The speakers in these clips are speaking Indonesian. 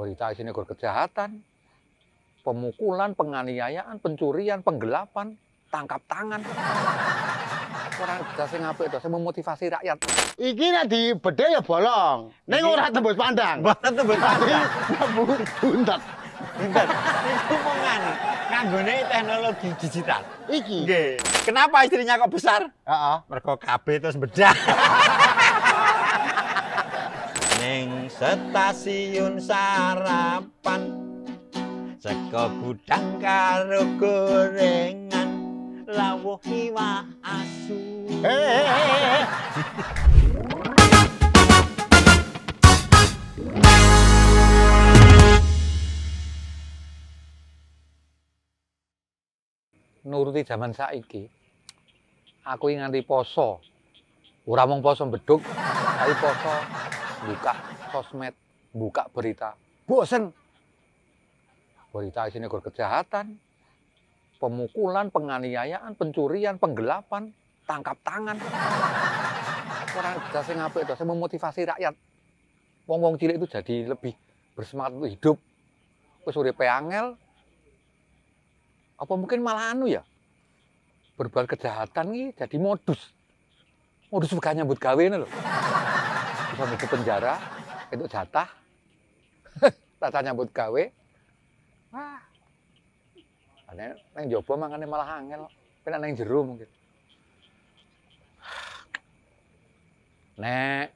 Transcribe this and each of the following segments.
Berita isinya kejahatan, pemukulan, penganiayaan, pencurian, penggelapan, tangkap tangan. Orang bisa sing itu saya memotivasi rakyat. Iki nanti beda ya bolong. Neng ora tembus pandang. Mboten tembus pandang. Buntet. Buntet. Itu mongan. Nganggone teknologi digital. Iki. Kenapa istrinya kok besar? ah Mereka KB terus bedah. ning stasiun sarapan saka gudang karo gorengan lawuh iwa asu nuruti jaman saiki aku nganti poso ora mung poso mbeduk tapi poso buka sosmed, buka berita. Bosen. Berita isinya gur kejahatan, pemukulan, penganiayaan, pencurian, penggelapan, tangkap tangan. Orang jasa ngapain itu, saya memotivasi rakyat. Wong-wong cilik itu jadi lebih bersemangat untuk hidup. Wes uripe angel. Apa mungkin malah anu ya? Berbuat kejahatan nih jadi modus. Modus bukan nyambut kawin ini loh masuk penjara itu jatah tata nyambut gawe wah aneh neng jopo makanya malah angel kena neng jeru mungkin nek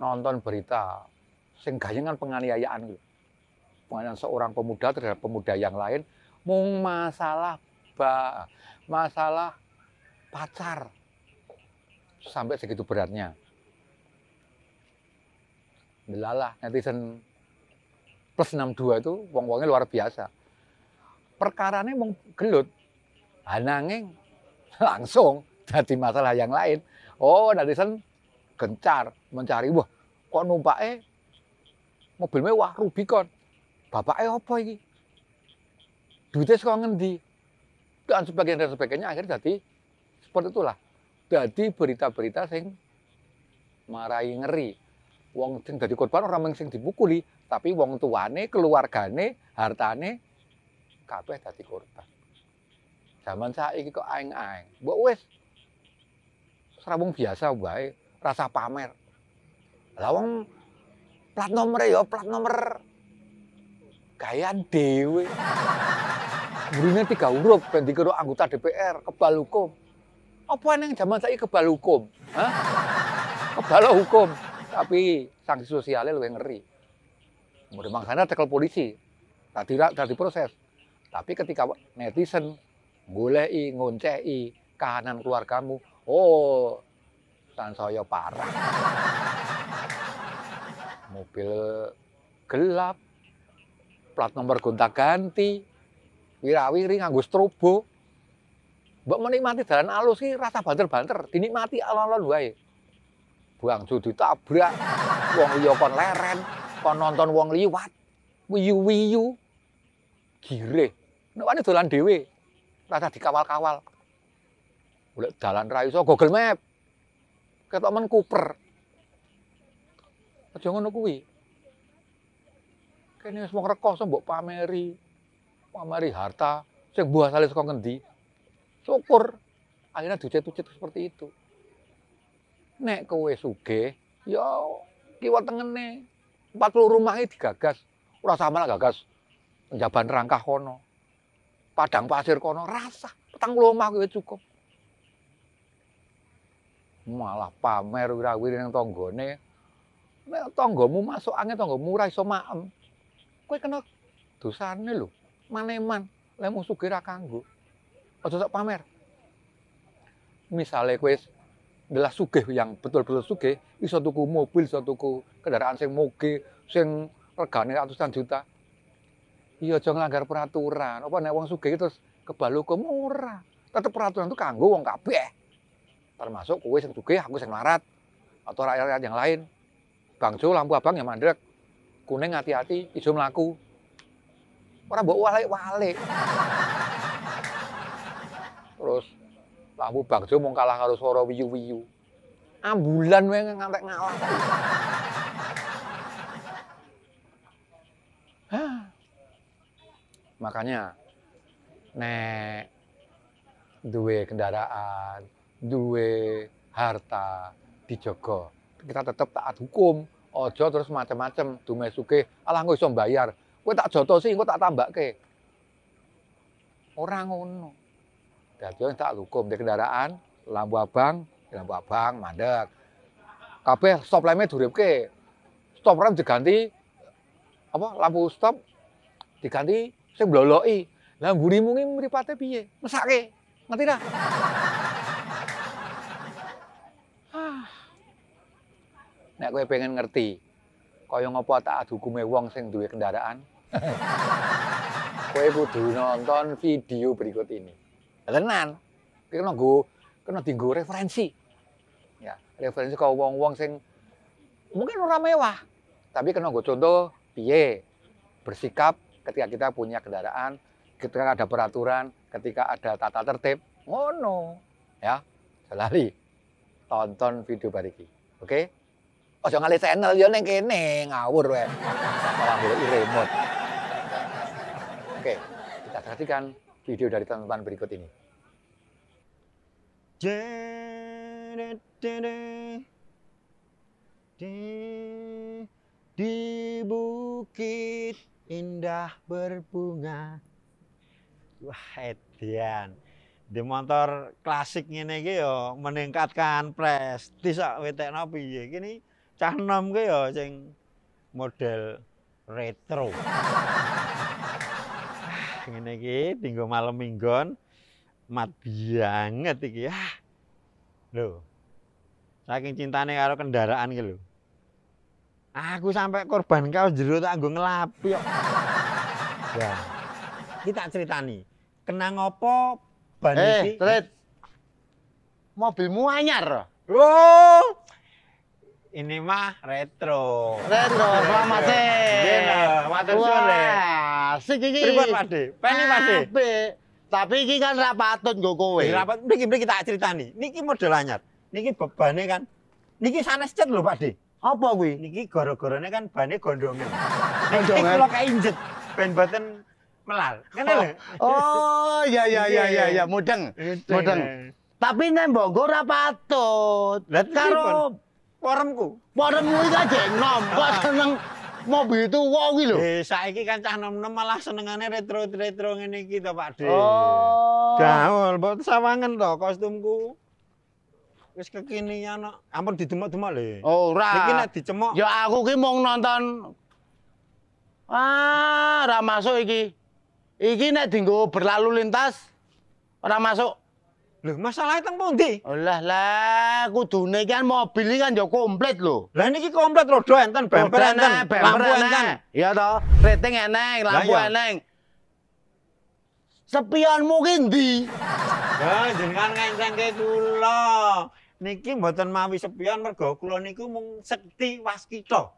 nonton berita sing kan penganiayaan gitu penganiayaan seorang pemuda terhadap pemuda yang lain mung masalah ba masalah pacar sampai segitu beratnya Alhamdulillah netizen plus 62 itu wong-wongnya luar biasa. perkaranya mau gelut. Ananging langsung jadi masalah yang lain. Oh, netizen gencar mencari wah kok numpaknya mobil mewah Rubicon. Bapaknya apa ini? Duitnya sekolah ngendi? Dan sebagainya dan sebagainya akhirnya jadi seperti itulah. Jadi berita-berita sing marai ngeri wong sing dadi korban ora mung sing dipukuli, tapi wong tuane, keluargane, hartane kabeh dadi korban. Zaman saiki kok aeng-aeng. Mbok wis serabung biasa wae, rasa pamer. Lah wong plat nomere ya plat nomor gaya dewe Burine tiga huruf ben dikira anggota DPR kebal hukum. Apa neng zaman saiki kebal hukum? Hah? Kebal hukum. Tapi sanksi sosialnya lebih ngeri. Kemudian makanya tekel polisi, tak tidak tak Tapi ketika netizen golei, ngoncei kahanan keluar kamu, oh tan saya parah. Mobil gelap, plat nomor gonta-ganti, wirawiri nganggo strobo. Mbak menikmati jalan alus sih rasa banter-banter, dinikmati alon-alon wae itu ditabrak. Wong iya kon leren, kon nonton wong liwat. Wiyu-wiyu. Gire. Nek dolan dhewe. Rada dikawal-kawal. Golek dalan ra iso Google Map. Ketok men kuper. Aja ngono kuwi. Kene wis wong rekoso mbok pameri. Pameri harta sing buasale saka ngendi. Syukur akhirnya ducet-ducet seperti itu. nek kowe sugih ya kiwa tengene 40 rumahe digagas ora sama lah gagas njaban rangkah kono padang pasir kono Rasah, petang puluh omah kowe cukup malah pamer wirawiri nang tanggane nek tanggamu masuk angin tanggamu ora iso maem kowe kena dosane lho maneman lemu sugih ra kanggo aja sok pamer misale kowe adalah sugih yang betul-betul sugih, iso tuku mobil, iso tuku kendaraan sing moge, sing regane ratusan juta. Iya aja nglanggar peraturan. Apa nek wong sugih terus kebalu hukum ora. Tetep peraturan itu kanggo wong kabeh. Termasuk kue sing sugih, aku sing larat atau rakyat-rakyat yang lain. Bangjo lampu abang yang mandrek. Kuning hati-hati, isu melaku, orang bawa walewale, Terus Lampu bagjo mung kalah karo swara wiyu-wiyu. Ambulan wae ngantek ngalah. Makanya nek duwe kendaraan, duwe harta dijogo. Kita tetap taat hukum. Ojo terus macam-macam dume sugih, alah engko iso bayar. Kowe tak jotosi, engko tak tambake. Ora ngono. Dapion tak lukum di kendaraan lampu Abang, ya, lampu Abang mandek. Kabeh stop lampu duripke. Stop rem diganti apa lampu stop diganti sing bloloki. Lah mburimu ki mripate piye? Mesake. Ngerti dah? Nek kowe pengen ngerti, kaya ngopo taat hukume wong sing duwe kendaraan? kowe kudu nonton video berikut ini tenan tapi kena nggo kena dienggo referensi ya referensi ke wong-wong sing mungkin orang mewah tapi kena nggo contoh pie, bersikap ketika kita punya kendaraan ketika ada peraturan ketika ada tata tertib ngono ya selali tonton video bariki oke okay? Ojo ngalih channel yo neng kene ngawur weh. Malah golek remote. Oke, kita perhatikan video dari teman-teman berikut ini. Di, bukit indah berbunga. Wah, Edian. Di motor klasik ini iki ya meningkatkan prestis sak wetekno piye. Kini cah ki ya sing model retro ngene iki tinggal malam minggon mat banget iki ya. Ah. Loh. Saking cintane karo kendaraan iki lho. Aku sampai korban kau jero tak nggo ngelapi kok. Ya. Iki tak ceritani. Kenang apa ban hey, eh, iki? Eh, Mobilmu anyar. Oh. Ini mah retro. Retro, selamat sih. Matur suwun asik iki. Pripun Pakde? Peni Pakde. Tapi iki kan ra patut nggo kowe. Rapat mriki mriki tak critani. Niki model anyar. Niki bebane kan. Niki sana cet lho Pakde. Apa kuwi? Niki gara-garane kan bane gondongan. Gondongan. Kalau kainjet ben boten melal. Kan lho. Oh, oh, iya iya iya iya ya mudeng. Mudeng. Tapi nembok mbok ora patut. Karo forumku. Forummu iki aja nom, kok seneng mobil tuwa kuwi lho. Eh saiki kan cah nem-nem malah senengane retro-retro ngene iki to, Pak Dhe. Oh. Gaul, mbok sawangen to kostumku. Wis kekinian kok. Ampun didemok-demok lho. Oh, ora. Iki nek dicemok. Ya aku ki mung nonton. Wah, ora masuk iki. Iki nek dienggo berlalu lintas ora masuk. Lho, masalahe teng pundi? Lah lah, kudune iki kan mobil iki kan ya komplit lho. Lah niki komplit roda enten, bemper enten, lampu enten. Iya to, rating eneng, lampu eneng. Sepionmu ki ndi? Lah jenengan ngencengke kula. Niki mboten mawi sepion mergo kula niku mung sekti waskita.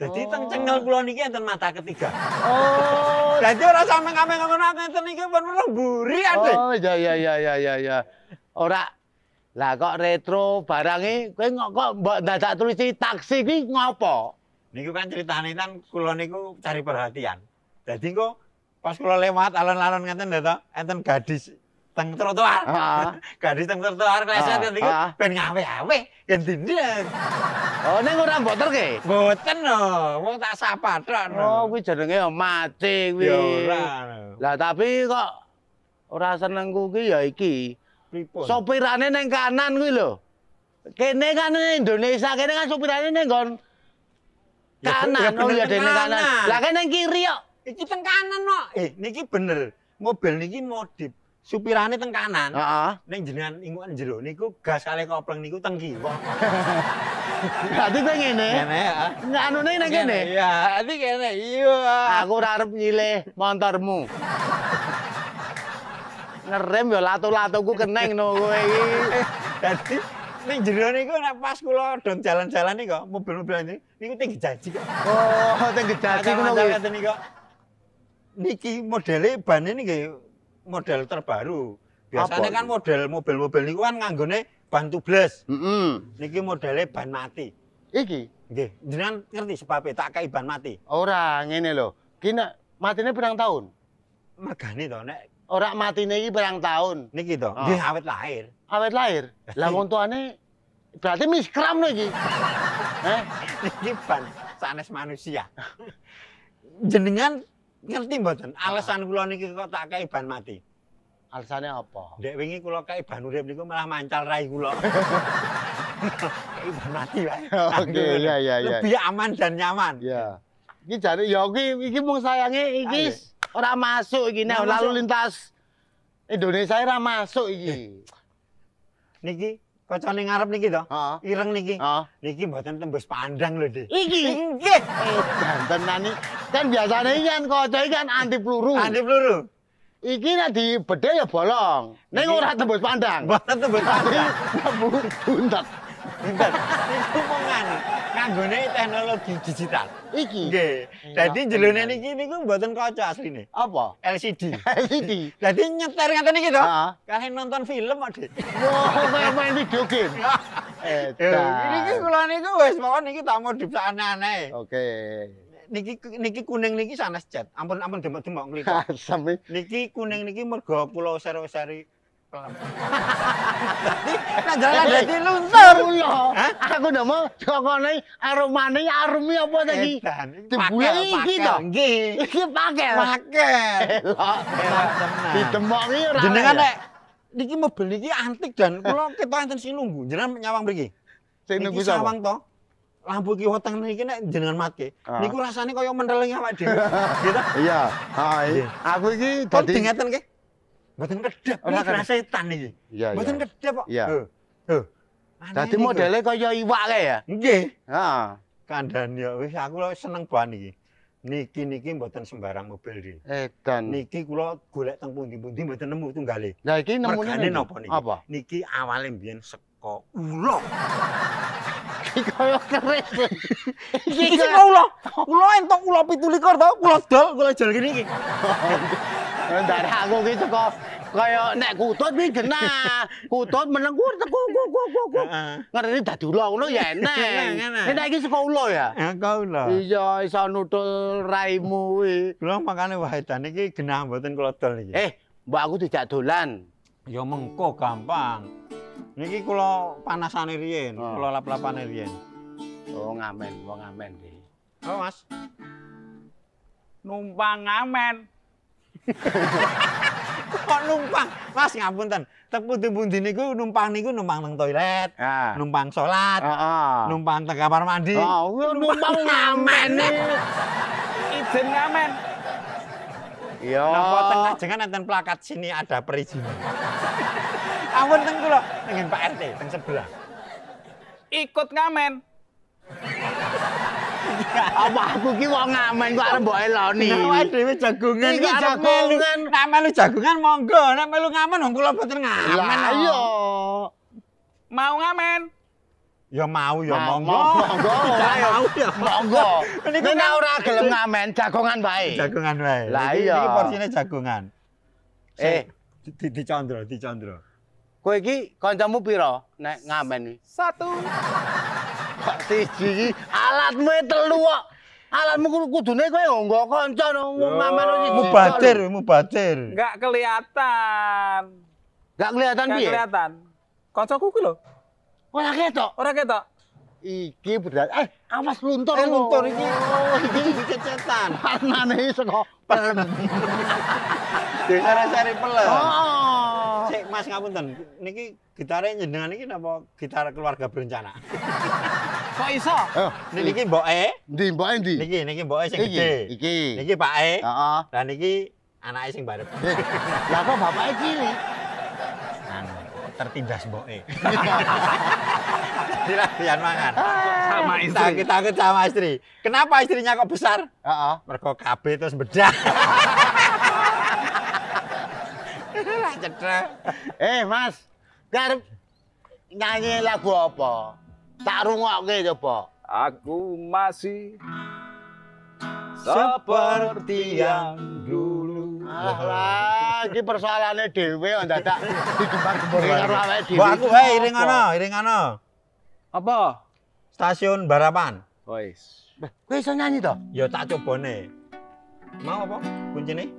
Jadi oh. teng cengkel kula niki enten mata ketiga. Oh. Dadi ora sampe-sampe ngono ngenten niki pun mburi Adik. Oh iya iya iya iya iya iya. Ora lah kok retro barange kowe kok kok mbok dadak tulis taksi kuwi ngopo? Niku kan ceritane kan kula niku cari perhatian. Jadi kok pas kula lewat alon-alon ngenten lho to, enten gadis teng trotoar. gadis teng trotoar kleset niki ben ngawe-awe yen dinten. Oh, ini orang boter ke? Boter, lho. Wong tak sapa, Oh, no. Kui jenengnya yang mati, kui. Ya, orang. Lah, tapi kok orang seneng kuki ya iki. Pripon. Sopirannya neng kanan, kui, loh. Kene kan Indonesia, kene kan sopirannya neng kon. Kanan, ya, oh iya, kanan. kanan. Lah, kene neng kiri, yuk. Iki teng kanan, no. Eh, niki bener. Mobil niki modif. Supirane teng kanan. Heeh. Uh -huh. Ning jenengan ingkang jero niku gas kale kopling niku teng kiwa. tadi kowe ngene. Ngene, heeh. Nek anune nang kene. Iya, ati kene. Iya. Aku ora arep nyilih montormu. Ngerem ya latu-latuku keneng no kowe iki. Dadi ning jero niku nek pas kula don jalan-jalan kok, mobil nih, nih niku tinggi jaji kok. Oh, tinggi jaji ngono kuwi. Ngaten niku. Niki modele ban ini nggih model terbaru. Biasanya kan model mobil-mobil niku kan nganggone ban tubles. Mm -hmm. Niki modelnya ban mati. Iki? Nggih. Jenengan ngerti sebabnya tak kei ban mati. Ora, ngene lho. Ki nek matine pirang tahun? Mergane to nek ora matine iki pirang tahun. Niki to. Ah. Nggih, oh. awet lahir. Awet lahir. Lah iya. wong tuane berarti miskram lho iki. Heh. Niki ban sanes manusia. Jenengan ngerti mboten alasan kula niki kok tak kei ban mati? Alasannya apa? Dek wingi kula kae ban urip niku malah mancal rai kula. Kae mati wae. Oke, nah, gitu. iya iya iya. Lebih aman dan nyaman. Iya. Iki jare ya iki iki mung sayange iki ora masuk iki nah, lalu lintas Indonesia ora masuk iki. Eh. Niki kocone ngarep niki to. Ireng niki. Niki mboten tembus pandang lho, Dik. Iki. Nggih. Gantenane eh, kan biasanya kan kaca kan anti peluru. Anti peluru. Iki nek di ya bolong. Ning ora tembus pandang. Mboten tembus pandang. Buntet. Buntet. Iku mongan kanggone teknologi digital. Iki. Nggih. Dadi jelone niki niku mboten kaca asline. Apa? LCD. LCD. Dadi nyetir ngaten iki to. Kalih nonton film kok, Dik. Oh, main video game. Eh, ini kan kalau ini wes pokoknya ini tamu mau sana aneh. Oke. niki niki kuning niki sanes jet. Ampun ampun demok-demok ngliko. Sampe niki kuning niki mergo kula seru-seri Nah, jalan dadi luntur Hah? Aku ndak mau cokone aromane arumi apa ta iki? Dibule iki to. Nggih. Iki pake. Pake. Ditemok iki ora. Jenengan nek niki mebeli, iki antik dan kula kita enten sing nunggu. Jenengan nyawang mriki. Sing nunggu sawang to. lampu ki hutang niki nek jenengan matke. Ah. Niku rasane kaya mendeling awak dhewe. gitu. Iya. Ha, aku iki dadi Kon ngeten ki. Mboten kedhep iki rasa setan iki. Iya, iya. Mboten kedhep kok. Iya. Heh. Dadi modele kaya iwak kae ya? Nggih. Heeh. Kandhani wis aku seneng bahan iki. Niki niki mboten sembarang mobil iki. Edan. Niki kula golek teng pundi-pundi mboten nemu tunggale. Lah iki nemune napa niki? Apa? Niki awale biyen saka ula. Iki kaya kerek. Iki kula. Kula entuk kula 27 to, kula dol kula jalukene iki. Ndara aku iki teko kaya nek kutut iki genah. Kutut melengkur teko ku ku ku ku. Ngerti dadi ula ngono ya enak. Nek iki saka ula ya. Ya kula. Iya iso nutul raimu kuwi. Kula makane wahedan iki genah mboten kula dol iki. Eh, mbok aku dijak dolan. Ya mengko gampang. Niki kula panasane riyen, oh. kula lap-lapane riyen. Oh ngamen, wong ngamen iki. Oh, Mas. Numpang ngamen. Kok numpang? Mas ngapun ten. ngapunten. Tepu dipundi niku numpang niku numpang nang toilet, ah. numpang salat, ah, ah. numpang teng kamar mandi. Ah, oh, iya, numpang, ngamen ngamen. Iya. Izin ngamen. Iya. Napa tengah jangan nonton plakat sini ada perizinan. Awan teng kula, dengan Pak RT teng sebelah. Ikut ngamen. Apa aku ki wong ngamen kok arep mbok eloni. Nah, Awak dhewe jagongan iki jagongan. Nek melu jagongan monggo, nek melu ngamen wong kula boten ngamen. Lah nah. iya. Mau ngamen? Ya mau ya nah, monggo. Monggo. Mau ya monggo. Niku nek kan ora gelem ngamen jagongan wae. Jagongan wae. Lah iya. Iki porsine jagongan. Eh, di Chandra, di Chandra. Kowe iki kancamu pira nek ngamen iki? Satu. Pak siji iki alatmu e telu kok. Alatmu kudune kowe nggo kanca no wong ngamen siji. Mubadir, mubadir. Enggak kelihatan. Enggak kelihatan piye? Enggak kelihatan. Kancaku kuwi lho. Ora ketok. Ora ketok. Iki berat. Eh, awas luntur eh, luntur iki. Oh, iki dikecetan. Warnane saka pelem. Desare-sare pelem. Heeh. Oh, Sik Mas ngapunten, niki gitare jenengan niki napa gitar keluarga berencana? Kok iso? Oh, niki e? Ndi mboke ndi? Niki niki E sing gede. Iki. Niki E. Heeh. dan niki anake sing barep. Eh, lah kok e cilik? Anu, tertindas mboke. Dilatihan mangan. Ah. Sama istri. Kita takut sama istri. Kenapa istrinya kok besar? Heeh. Mergo KB terus bedah. Eh, Mas. Garep nyanyi lagu apa? Tak rungokke coba. Ya, aku masih seperti yang dulu. Alah, iki persoalane dhewe kok ya, dadak digembar-gembor karo Aku hae iring ana, iring ana. Apa? Stasiun Barapan. Wis. Kowe iso nyanyi to? Ya tak cobone. Mau apa kuncine?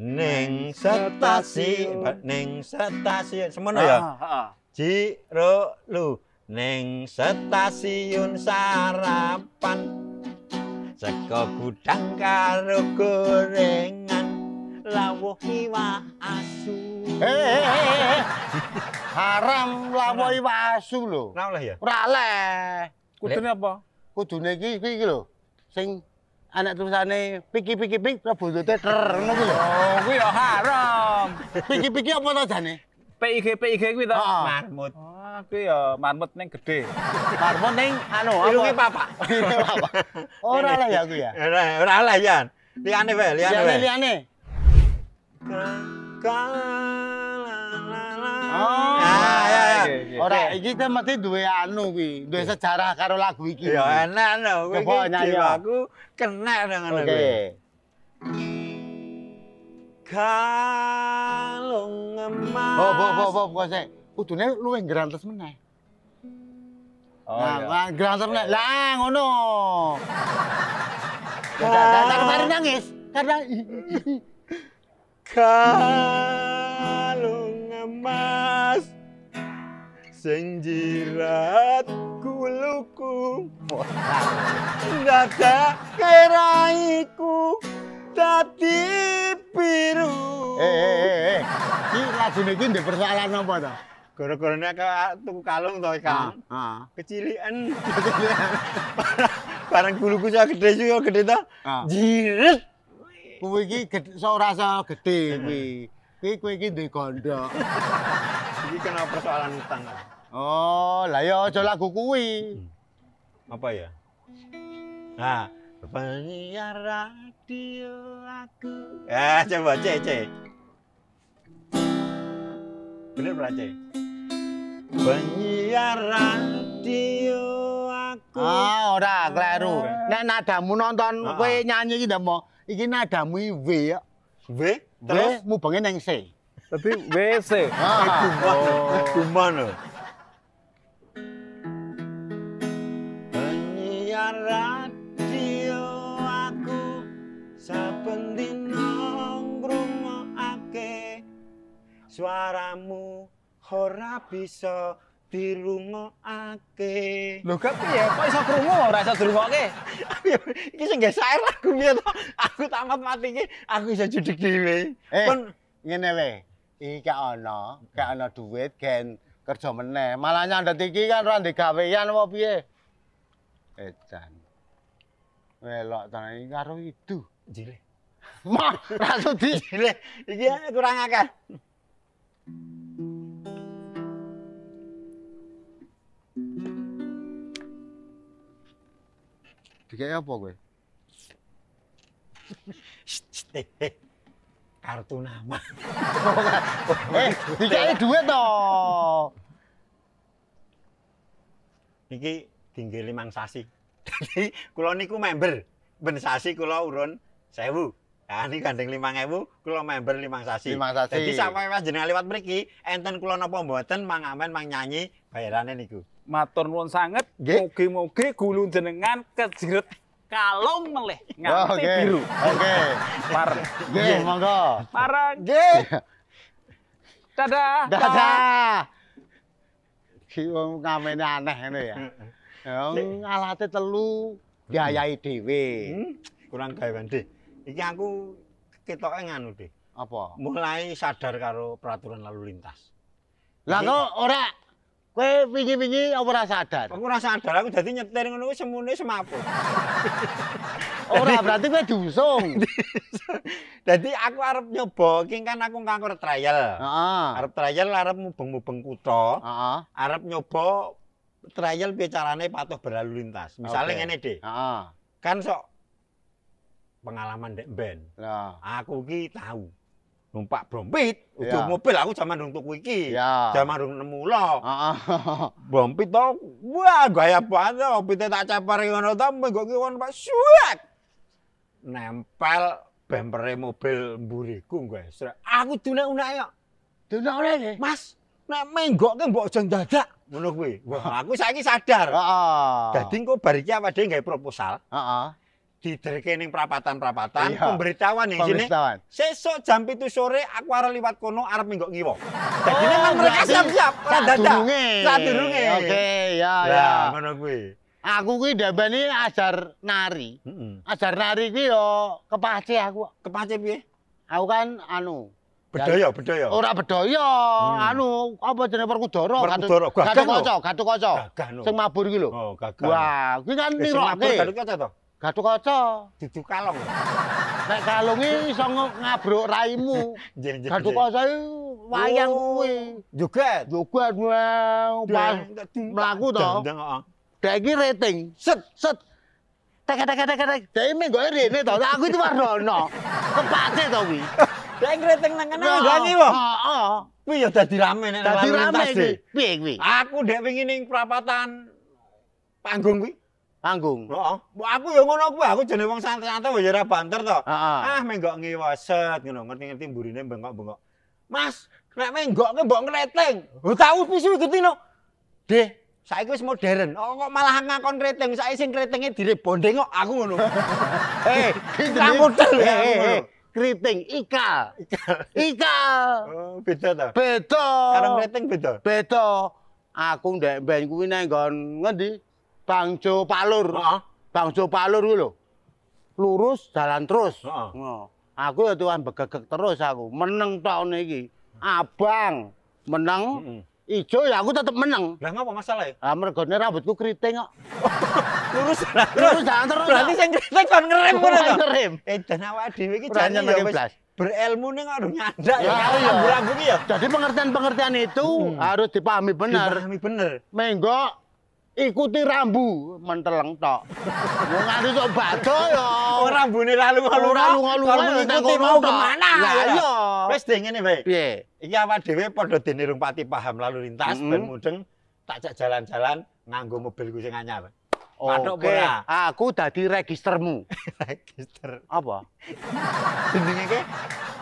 Neng stasiun neng stasiun semuanya ah, ya? Jiro ah, ah. lu, neng stasiun sarapan Seko gudang karo gorengan Lawo iwa asu eh, eh, eh, Haram lawo iwa asu lho Kenapa ya? Kenapa ya? Kudunya apa? Kudunya ini, ini lho Sing anak tulisane piki-piki pik kok buntute ter ngono kuwi Oh, kuwi ya haram. Piki-piki apa to jane? PIG PIG kuwi to marmut. Ah, kuwi ya marmut ning gede. Marmut ning anu apa? papak. Ora lah ya kuwi ya. Ora ora lah ya. Liane wae, liane wae. Liane liane. Oh. Ora iki kan mesti duwe anu kuwi, duwe sejarah karo lagu iki. Ya enak no. Coba nyanyi lagu kena dengan Oke. Kalung emas. Bo bo bo bo kok sik. lu luwih grantes meneh. Oh, nah, iya. grantes meneh. Iya. Lah ngono. Karena oh. nangis, karena kalung emas. senjirat kuluku dada keraiku dadi biru eh eh eh ini lagu ini persoalan apa tuh? gara-gara ini aku ah, tuku kalung tuh kan ah, ah. kecilian barang kuluku saya gede juga gede tuh jirat kuwi iki gede, so rasa gede kuwi kuwi iki ndek gondok kenal persoalan utang. Oh, lah ya aja lagu kuwi. Hmm. Apa ya? Nah, penyiar radio aku. Eh coba C, C. Bener berarti. C. Penyiar radio aku. Ah, ora kleru. Oh. Nek nadamu nonton ah, ah. kowe nyanyi iki mau? iki nadamu W ya. W? Terus mubenge neng C. Tapi WC. E. Ah. Oh. Kuman loh. Penyiar radio aku saben dino ngrungokake suaramu ora bisa dirungokake. Lho kok piye? Kok iso krungu ora iso dirungokke? Iki sing gak sair aku piye to? Aku tamat mati iki aku iso judik dhewe. Eh, Pun ngene wae. iki ana, gak hmm. ana duit gen kerja meneh. malahnya nyandet iki kan ora digawean apa piye? Edan. Melok ta iki karo idu. Jile. Mah, rasu di jile. Iki kurang akeh. Dikai apa kowe? Shit, kartu nama. eh, dikai duit toh. Ini tinggi limang sasi. Jadi, kalau niku member, ben sasi kalau urun sewu. Nah, ini gandeng limang ewu, kalau member limang sasi. Limang sasi. Jadi, sampai mas jenengah lewat beriki, enten kalau nopo mboten, mang amen, mang nyanyi, bayarannya niku. Matur nuwun sangat, mugi-mugi gulung jenengan kejirat. kalung meleh nganti oh, okay. biru. Oke. Par. Nggih, iya, monggo. Parang. Nggih. Dadah. Dadah. Ki wong ngamene aneh ngene ya. Wong alate telu biayai dhewe. Hmm. Kurang gawean, Dik. Iki aku ketoke nganu, Dik. Apa? Mulai sadar karo peraturan lalu lintas. Lah kok ora Kowe wingi-wingi apa ora sadar? Aku ora sadar, aku dadi nyetir ngono kuwi semune semapu. ora berarti kowe diusung. Dadi aku arep nyoba iki kan aku kanker trial. Heeh. Arep trial arep mubeng-mubeng kutho. Heeh. Uh-huh. Arep nyoba trial piye carane patuh berlalu lintas. Misalnya ngene, okay. Dik. Heeh. Kan sok pengalaman Dek Ben. uh Aku iki tahu. numpak brompit, yeah. Iya. mobil aku zaman untuk tuku iki. Yeah. Zaman dong nemu lo. brompit to, wah gaya banget to, pite tak capar yang ada, menggo ki kon Pak Suwek. Nempel bumper mobil mburiku guys. Aku dunek ya yo. Dunek unek Mas, nek menggok kan mbok aja dadak ngono kuwi. Wah, aku saiki sadar. Heeh. kok engko apa iki nggak dhewe proposal. Heeh di ning perapatan perapatan iya. pemberitahuan yang sini. Sesuk jam itu sore aku arep liwat kono arep minggo ngiwo. Dadi oh, ah, nang mereka siap-siap dadak. Sadurunge. Oke, ya ya. ngono kuwi. Aku kuwi dambani ajar nari. Mm -hmm. Ajar nari kuwi yo kepace aku. Kepace piye? Aku kan anu bedoyo bedoyo, Ora bedoyo, hmm. anu apa jenenge Perkudara? Perkudara, gagah. kacau kacau, Sing mabur iki lho. Oh, gagah. Wah, kuwi kan eh, niroke. Gatukaca to? Gatuk kaca, dudu kalong. kalung kalunge iso ngabruk raimu. Gatuk kaca wayang oh. kuwi. Joget. Joget wong pas mlaku to. Dek iki rating. Set set. Tek tek tek tek. Dek iki nggo rene to. Aku itu warono. Kepate to kuwi. Dek rating nang kene. Nggo iki wo. Heeh. Kuwi ya dadi rame nek lintas. Dadi rame e. iki. Piye kuwi? Aku dek wingi ning perapatan panggung kuwi. panggung. Heeh. Ah. aku ya ngono kuwi, aku jenenge wong santai-santai wae ora banter to. Ah, menggok ngiweset ngono, ngerti-ngerti mburine bengok-bengok. Mas, nek menggokke mbok ngreteng. Oh, tau wis ngerti no. Deh, saiki wis modern. Oh, kok malah ngakon kreteng, saiki sing kretenge direbonde kok aku ngono. Hei, ramutel. Kriting Ika. Ika. Oh, beda ta? Beda. Karo kriting beda. Beda. Aku ndek ben kuwi nang ngendi? bangjo palur. Bang Bangjo palur kuwi lho. Lurus jalan terus. -huh. Aku ya tuan begegek terus aku. Meneng tok ini. Abang meneng. Ijo ya aku tetap menang. Lah ngapa masalah ya? Ah mergone rambutku keriting kok. lurus lurus jalan terus. Berarti sing keriting kon ngerem ngono to. Ngerem. Eh awak dhewe iki jane ya wis berilmu nih nggak aduh nyanda ya, ya. Iya. Rambu ya. Jadi pengertian-pengertian itu harus dipahami benar. Dipahami benar. Menggo ikuti rambu menteleng tok. Wong ngadi sok bado ya. Ora oh, rambune lalu oh, lalu lalu lalu ngikuti mau ke mana? Lah iya. Wis de ngene bae. Piye? Iki awak dhewe padha dene pati paham lalu lintas mm ben mudeng tak cek jalan-jalan nganggo mobilku sing anyar. Oke, aku dadi registermu. Register. Apa? Jenenge ke?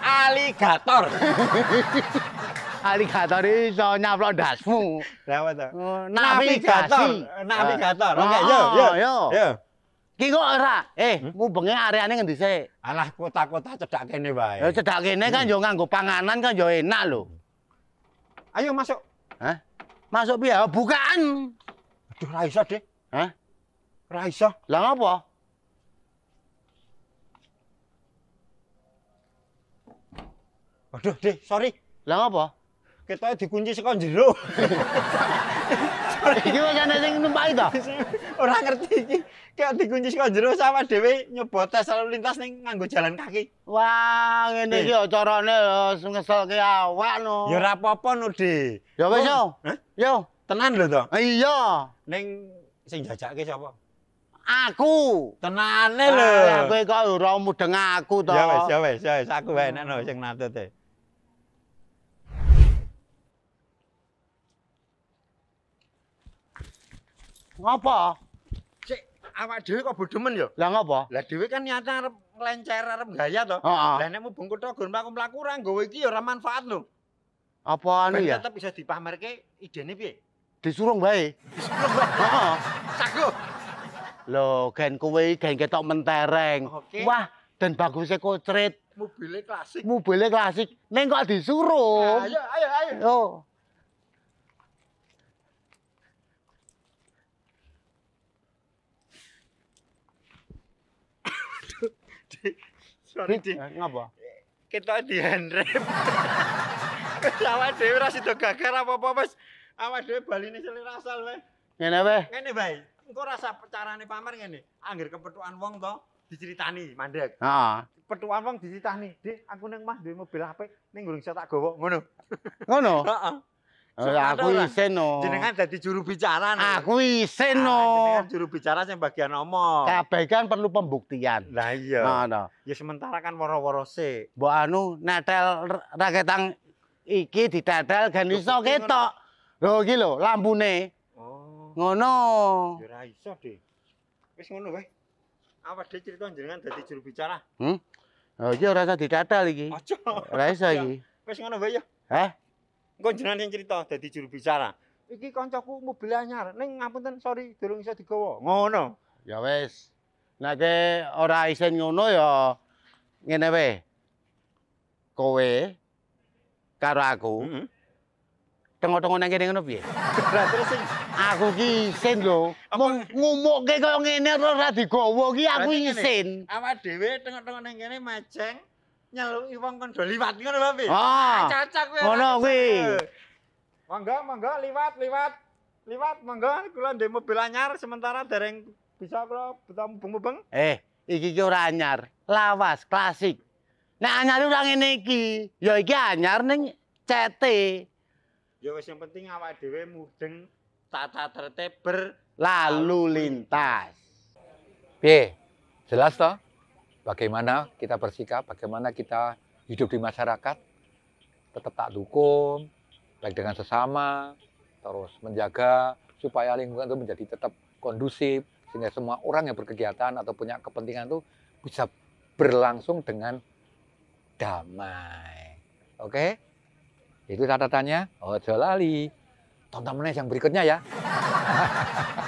Aligator. Aligator iki iso nyaplok ndasmu. Lah to? Oh, navigator. Navigator. Oh, Oke, yo yo. Yo. Ki kok ora? Eh, hmm? mubenge areane ngendi sik? Alah kota-kota cedak kene wae. Ya cedak kene kan hmm. yo nganggo panganan kan yo enak lho. Ayo masuk. Hah? Masuk piye? Oh, bukaan. Aduh, ra iso, Dik. Hah? Ra iso. Lah apa? Aduh, Dik, sorry. Lah apa? ketoke dikunci saka jero. Iki wis ana sing numpaki ta? Ora ngerti iki. Kayak dikunci saka jero sama dhewe nyoba tes lalu lintas ning nganggo jalan kaki. Wah, ngene iki acarane ngeselke awak no. Ya ora apa-apa no, Di. Ya wis yo. Yo, tenan lho to. Iya. Ning sing jajake sapa? Aku tenane lho. Aku kok ora mudeng aku to. Ya wis, ya wis, ya wis aku wae enak sing natute. ngapa? Cek, awak dhewe kok bodho men ya? Lah ngapa? Lah dhewe kan nyata arep nglencer arep gaya to. Lah nek bungkut to gur mlaku-mlaku ora nggowo iki ya ora manfaat lho. Apa anu ya? Tetep bisa dipamerke idene piye? Disurung bae. Disurung bae. Heeh. Sago. Lho, gen kowe gen ketok mentereng. Okay. Wah, den bagusnya kocret. Mobilnya klasik. Mobilnya klasik. Neng kok disurung. ayo, ayo, ayo. Oh. Sorry, eh, Dik. Eh, ngapa? Kita di handrep. Awak dhewe ora sida gagar apa-apa wis. Awak dhewe baline selir asal wae. Ngene wae. Ngene bae. Engko rasa carane pamer ngene. Angger kepethukan wong to diceritani mandek. Heeh. Kepethukan wong diceritani. Dik, aku ning mah duwe mobil apik ning gurung tak gowo ngono. Ngono? Heeh. Eh, aku isin, no. Jenengan jadi juru bicara nih. Aku isin, ah, no. Nah, juru bicara yang bagian omong. Kabeh kan perlu pembuktian. Nah iya. Nah, no. Ya sementara kan woro-woro se. Bu Anu, netel raketang iki ditetel gan iso ketok. Loh, iki lho, lampune. Oh. Ngono. Ya ora iso, Dik. Wis ngono wae. Apa dhe cerita jenengan dadi juru bicara? Hmm? Oh iya ora usah ditetel iki. Ora iso iki. Wis ngono wae ya. Hah? engko jenane cerita dadi juru bicara. Iki kancaku mobil anyar, ning ngapunten sori durung iso digowo. Ngono. Ya wis. Nek ora isin ngono ya ngene wae. Kowe karo aku. Mm-hmm. Tengok-tengok nang kene ngono piye? Terus aku ki isin lho. Mung ngumukke koyo ngene ora digowo ki aku isin. Awak dhewe tengok-tengok nang kene majeng. nyaluki wong kon do liwat ah, ngono lho, Pak. Ah, cocok kuwi. Ngono kuwi. Mangga, mangga liwat, liwat. Liwat mangga kula ndek mobil anyar sementara dereng bisa kula beta mubeng-mubeng. Eh, iki ki ora anyar, lawas, klasik. Nek anyar ora ngene iki, ya iki anyar ning CT. Ya wis yang penting awak dhewe mudeng tata tertib berlalu lintas. Piye? Jelas toh? bagaimana kita bersikap, bagaimana kita hidup di masyarakat, tetap tak hukum, baik dengan sesama, terus menjaga supaya lingkungan itu menjadi tetap kondusif, sehingga semua orang yang berkegiatan atau punya kepentingan itu bisa berlangsung dengan damai. Oke? Itu catatannya. Ojo lali. Tonton yang berikutnya ya.